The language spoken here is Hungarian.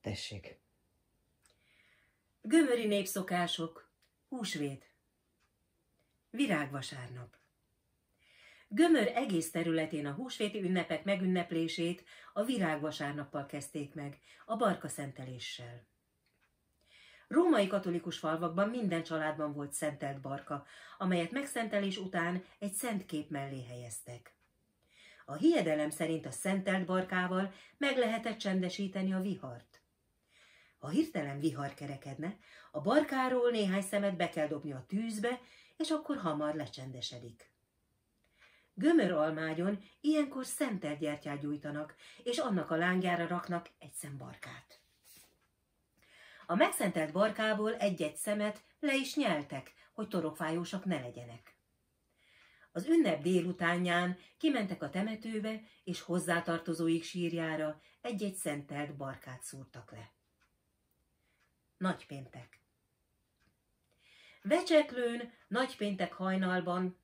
Tessék. Gömöri népszokások. Húsvét. Virágvasárnap. Gömör egész területén a húsvéti ünnepek megünneplését a virágvasárnappal kezdték meg, a barka szenteléssel. Római katolikus falvakban minden családban volt szentelt barka, amelyet megszentelés után egy szent kép mellé helyeztek. A hiedelem szerint a szentelt barkával meg lehetett csendesíteni a vihart. Ha hirtelen vihar kerekedne, a barkáról néhány szemet be kell dobni a tűzbe, és akkor hamar lecsendesedik. Gömör almágyon ilyenkor szentelt gyertyát gyújtanak, és annak a lángjára raknak egy szem barkát. A megszentelt barkából egy-egy szemet le is nyeltek, hogy torokfájósak ne legyenek. Az ünnep délutánján kimentek a temetőbe, és hozzátartozóik sírjára egy-egy szentelt barkát szúrtak le. Nagypéntek. Vecseklőn, nagypéntek hajnalban